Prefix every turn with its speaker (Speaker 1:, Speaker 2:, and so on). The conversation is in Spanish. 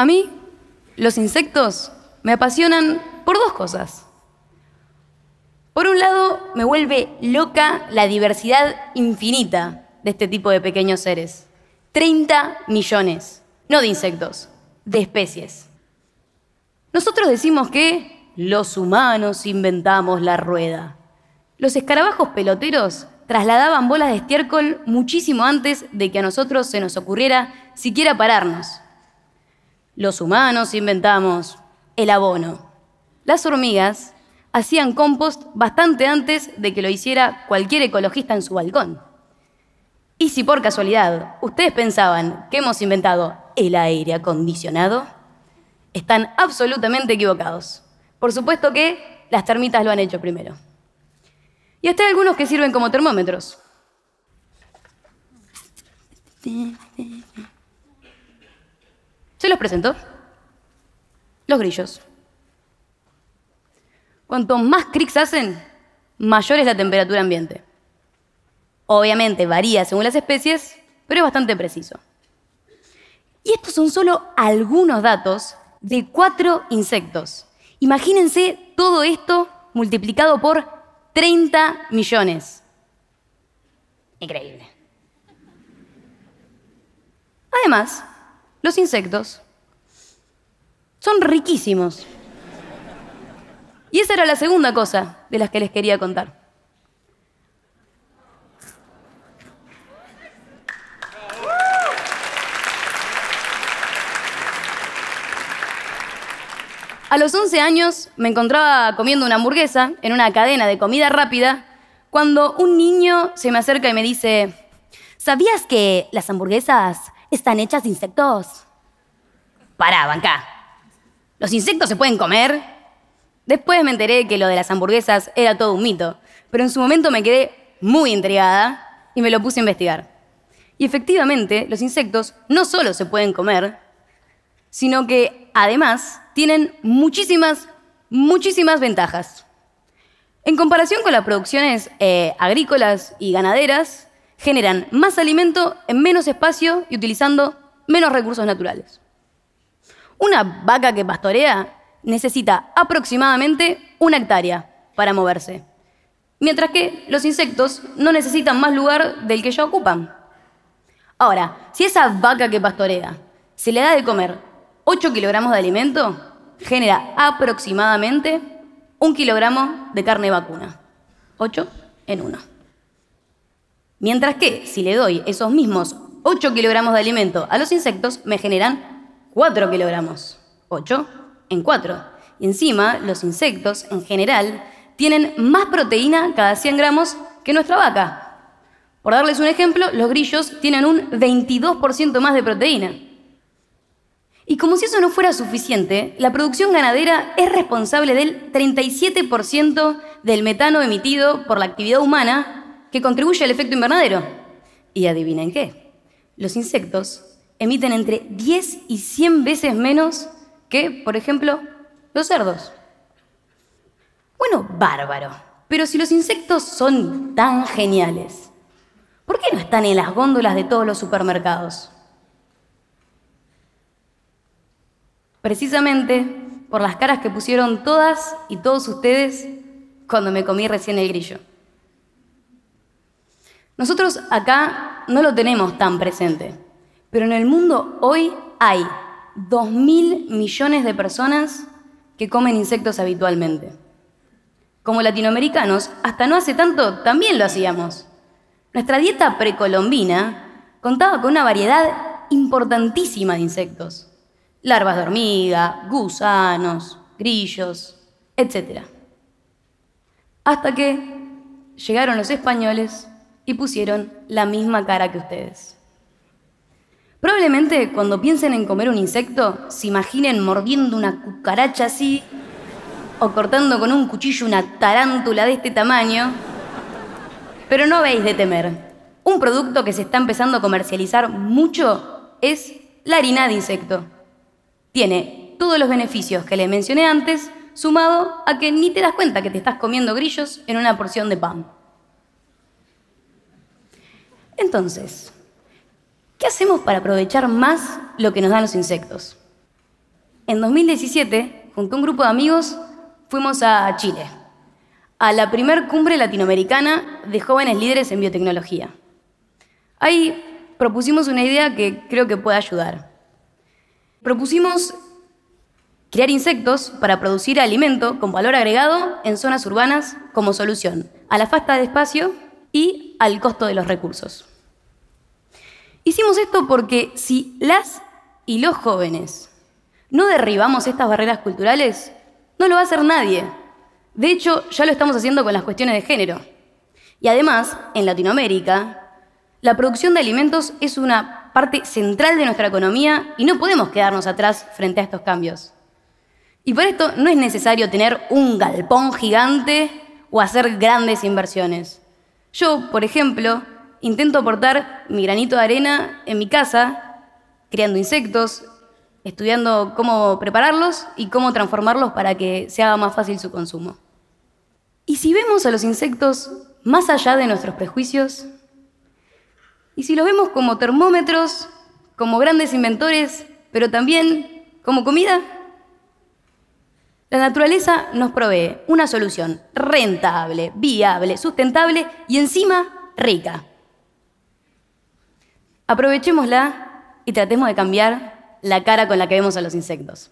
Speaker 1: A mí, los insectos me apasionan por dos cosas. Por un lado, me vuelve loca la diversidad infinita de este tipo de pequeños seres. 30 millones, no de insectos, de especies. Nosotros decimos que los humanos inventamos la rueda. Los escarabajos peloteros trasladaban bolas de estiércol muchísimo antes de que a nosotros se nos ocurriera siquiera pararnos. Los humanos inventamos el abono. Las hormigas hacían compost bastante antes de que lo hiciera cualquier ecologista en su balcón. Y si por casualidad ustedes pensaban que hemos inventado el aire acondicionado, están absolutamente equivocados. Por supuesto que las termitas lo han hecho primero. Y hasta hay algunos que sirven como termómetros los presento? Los grillos. Cuanto más crics hacen, mayor es la temperatura ambiente. Obviamente varía según las especies, pero es bastante preciso. Y estos son solo algunos datos de cuatro insectos. Imagínense todo esto multiplicado por 30 millones. Increíble. Además, los insectos son riquísimos. Y esa era la segunda cosa de las que les quería contar. A los 11 años me encontraba comiendo una hamburguesa en una cadena de comida rápida cuando un niño se me acerca y me dice, ¿sabías que las hamburguesas están hechas de insectos. Pará, banca. ¿Los insectos se pueden comer? Después me enteré que lo de las hamburguesas era todo un mito, pero en su momento me quedé muy intrigada y me lo puse a investigar. Y efectivamente, los insectos no solo se pueden comer, sino que además tienen muchísimas, muchísimas ventajas. En comparación con las producciones eh, agrícolas y ganaderas, generan más alimento en menos espacio y utilizando menos recursos naturales. Una vaca que pastorea necesita aproximadamente una hectárea para moverse, mientras que los insectos no necesitan más lugar del que ya ocupan. Ahora, si esa vaca que pastorea se le da de comer 8 kilogramos de alimento, genera aproximadamente un kilogramo de carne vacuna. 8 en 1. Mientras que si le doy esos mismos 8 kilogramos de alimento a los insectos, me generan 4 kilogramos. 8 en 4. Y encima, los insectos en general tienen más proteína cada 100 gramos que nuestra vaca. Por darles un ejemplo, los grillos tienen un 22% más de proteína. Y como si eso no fuera suficiente, la producción ganadera es responsable del 37% del metano emitido por la actividad humana que contribuye al efecto invernadero. Y adivinen qué. Los insectos emiten entre 10 y 100 veces menos que, por ejemplo, los cerdos. Bueno, bárbaro. Pero si los insectos son tan geniales, ¿por qué no están en las góndolas de todos los supermercados? Precisamente por las caras que pusieron todas y todos ustedes cuando me comí recién el grillo. Nosotros acá no lo tenemos tan presente, pero en el mundo hoy hay 2.000 millones de personas que comen insectos habitualmente. Como latinoamericanos, hasta no hace tanto también lo hacíamos. Nuestra dieta precolombina contaba con una variedad importantísima de insectos. Larvas de hormiga, gusanos, grillos, etc. Hasta que llegaron los españoles y pusieron la misma cara que ustedes. Probablemente cuando piensen en comer un insecto, se imaginen mordiendo una cucaracha así o cortando con un cuchillo una tarántula de este tamaño. Pero no habéis de temer. Un producto que se está empezando a comercializar mucho es la harina de insecto. Tiene todos los beneficios que les mencioné antes, sumado a que ni te das cuenta que te estás comiendo grillos en una porción de pan. Entonces, ¿qué hacemos para aprovechar más lo que nos dan los insectos? En 2017, junto a un grupo de amigos, fuimos a Chile, a la primera cumbre latinoamericana de jóvenes líderes en biotecnología. Ahí propusimos una idea que creo que puede ayudar. Propusimos crear insectos para producir alimento con valor agregado en zonas urbanas como solución a la falta de espacio y al costo de los recursos. Hicimos esto porque si las y los jóvenes no derribamos estas barreras culturales, no lo va a hacer nadie. De hecho, ya lo estamos haciendo con las cuestiones de género. Y además, en Latinoamérica, la producción de alimentos es una parte central de nuestra economía y no podemos quedarnos atrás frente a estos cambios. Y por esto no es necesario tener un galpón gigante o hacer grandes inversiones. Yo, por ejemplo, intento aportar mi granito de arena en mi casa, criando insectos, estudiando cómo prepararlos y cómo transformarlos para que sea más fácil su consumo. Y si vemos a los insectos más allá de nuestros prejuicios, y si los vemos como termómetros, como grandes inventores, pero también como comida, la naturaleza nos provee una solución rentable, viable, sustentable y encima rica. Aprovechémosla y tratemos de cambiar la cara con la que vemos a los insectos.